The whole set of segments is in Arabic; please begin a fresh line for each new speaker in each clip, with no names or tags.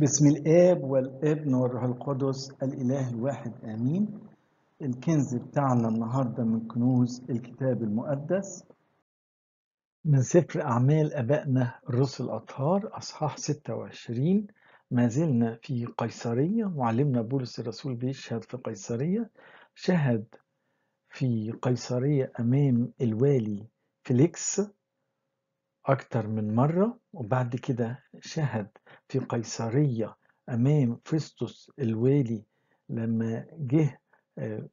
بسم الاب والابن والروح القدس الاله الواحد امين الكنز بتاعنا النهارده من كنوز الكتاب المقدس من سفر اعمال ابائنا الرسل الاطهار اصحاح 26 ما زلنا في قيصريه وعلمنا بولس الرسول بيشهد في قيصريه شهد في قيصريه امام الوالي فيليكس أكثر من مرة وبعد كده شهد في قيصرية أمام فيستوس الوالي لما جه آه،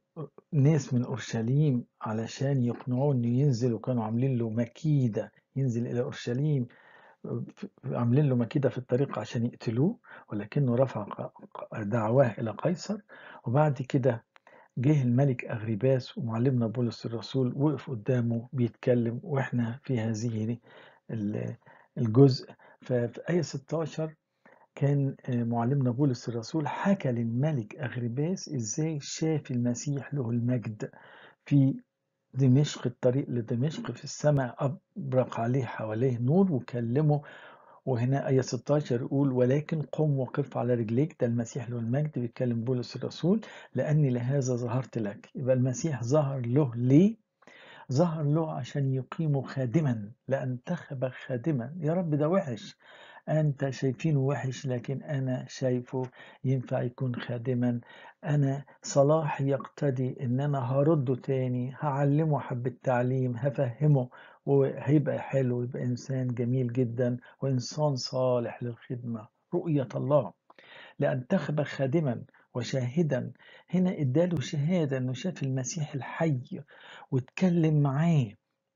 ناس من أورشليم علشان يقنعوه إنه ينزل وكانوا عاملين له مكيدة ينزل إلى أورشليم آه، عاملين له مكيدة في الطريق عشان يقتلوه ولكنه رفع دعواه إلى قيصر وبعد كده جه الملك أغريباس ومعلمنا بولس الرسول وقف قدامه بيتكلم وإحنا في هذه الجزء ففي آية 16 كان آه، معلمنا بولس الرسول حكى للملك أغرباس إزاي شاف المسيح له المجد في دمشق الطريق لدمشق في السماء أبرق عليه حواليه نور وكلمه وهنا آية 16 يقول ولكن قم وقف على رجليك ده المسيح له المجد بيتكلم بولس الرسول لأني لهذا ظهرت لك يبقى المسيح ظهر له ليه ظهر له عشان يقيمه خادما لأنتخب خادما يا رب ده وحش أنت شايفينه وحش لكن أنا شايفه ينفع يكون خادما أنا صلاح يقتدي إن أنا هرده تاني هعلمه حب التعليم هفهمه وهيبقى حلو يبقى إنسان جميل جدا وإنسان صالح للخدمة رؤية الله لأن تخبى خادما وشاهدا هنا اداله شهادة أنه شاف المسيح الحي واتكلم معاه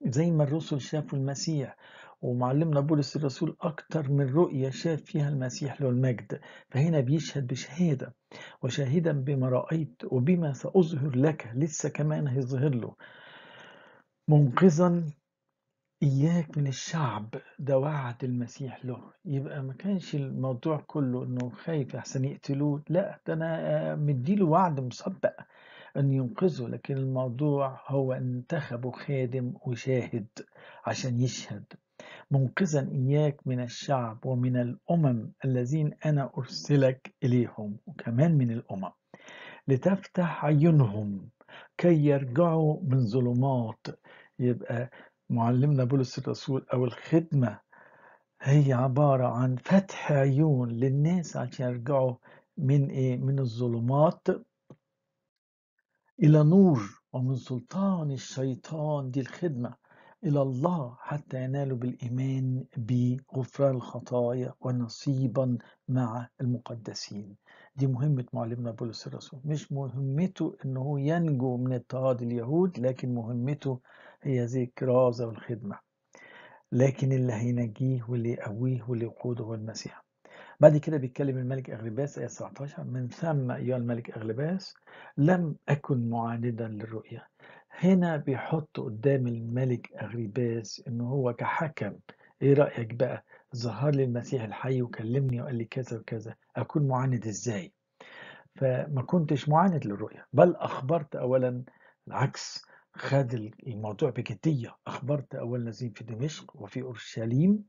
زي ما الرسل شافوا المسيح ومعلمنا بولس الرسول أكتر من رؤية شاف فيها المسيح له المجد فهنا بيشهد بشهادة وشاهدا بما رأيت وبما سأظهر لك لسه كمان هيظهر له منقذا إياك من الشعب ده وعد المسيح له يبقى ما كانش الموضوع كله انه خايف احسن يقتلوه لا ده انا مديله وعد مسبق ان ينقذه لكن الموضوع هو انتخبه خادم وشاهد عشان يشهد منقذا إياك من الشعب ومن الأمم الذين أنا أرسلك إليهم وكمان من الأمم لتفتح عيونهم كي يرجعوا من ظلمات يبقى معلمنا بولس الرسول أو الخدمة هي عبارة عن فتح عيون للناس عشان يرجعوا من إيه؟ من الظلمات إلى نور ومن سلطان الشيطان دي الخدمة إلى الله حتى ينالوا بالإيمان بغفران الخطايا ونصيبا مع المقدسين دي مهمة معلمنا بولس الرسول مش مهمته أنه ينجو من اضطهاد اليهود لكن مهمته هي زي الكرازة والخدمة لكن اللي هينجيه واللي يقويه واللي يقوده هو المسيح بعد كده بيتكلم الملك أغلباس آية 17 من ثم أيها الملك أغلباس لم أكن معاندا للرؤيا هنا بيحط قدام الملك أغلباس إن هو كحكم إيه رأيك بقى ظهر لي المسيح الحي وكلمني وقال لي كذا وكذا أكون معاند إزاي فما كنتش معاند للرؤية بل أخبرت أولا العكس خد الموضوع بجدية أخبرت أول نزيم في دمشق وفي أورشليم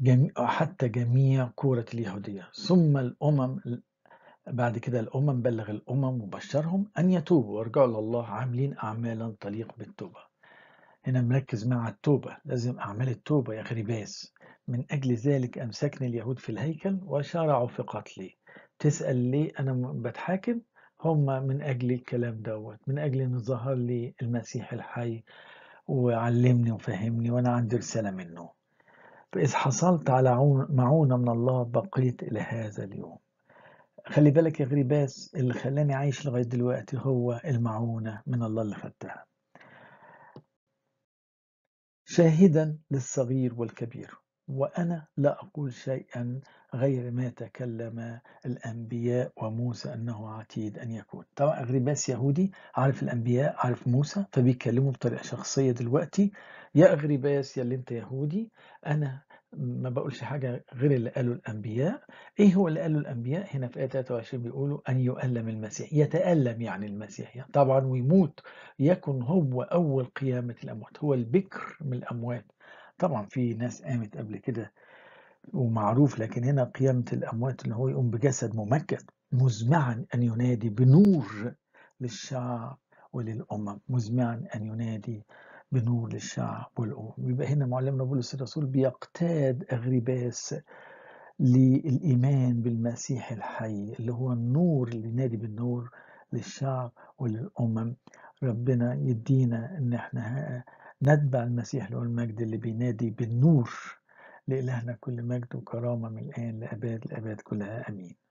جميع حتى جميع كورة اليهودية ثم الأمم بعد كده الأمم بلغ الأمم وبشرهم أن يتوبوا ورجعوا لله عاملين أعمالا تليق بالتوبة هنا مركز مع التوبة لازم أعمال التوبة يا غريباس من أجل ذلك أمسكني اليهود في الهيكل وشرعوا في قتلي تسأل ليه أنا بتحاكم هم من أجل الكلام دوت من أجل أن ظهر لي المسيح الحي وعلمني وفهمني وأنا عندي رسالة منه فإذ حصلت على معونة من الله بقيت إلى هذا اليوم خلي بالك يا غريباس اللي خلاني عايش لغاية دلوقتي هو المعونة من الله اللي خدتها شاهدا للصغير والكبير وأنا لا أقول شيئا غير ما تكلم الأنبياء وموسى أنه عتيد أن يكون طبعا أغريباس يهودي عارف الأنبياء عارف موسى فبيتكلموا بطريقة شخصية دلوقتي يا أغريباس يا اللي أنت يهودي أنا ما بقولش حاجة غير اللي قاله الأنبياء إيه هو اللي قاله الأنبياء هنا في آية 23 بيقولوا أن يؤلم المسيح يتألم يعني المسيح يعني طبعا ويموت يكن هو أول قيامة الأموات هو البكر من الأموات طبعا في ناس قامت قبل كده ومعروف لكن هنا قيامة الأموات اللي هو يقوم بجسد ممجد مزمعا أن ينادي بنور للشعب وللأمم مزمعا أن ينادي بنور للشعب والأمم يبقى هنا معلمنا بولس الرسول بيقتاد أغرباس للإيمان بالمسيح الحي اللي هو النور اللي نادي بالنور للشعب وللأمم ربنا يدينا إن احنا نتبع المسيح له المجد اللي بينادي بالنور لإلهنا كل مجد وكرامة من الآن لأباد لأباد كلها آمين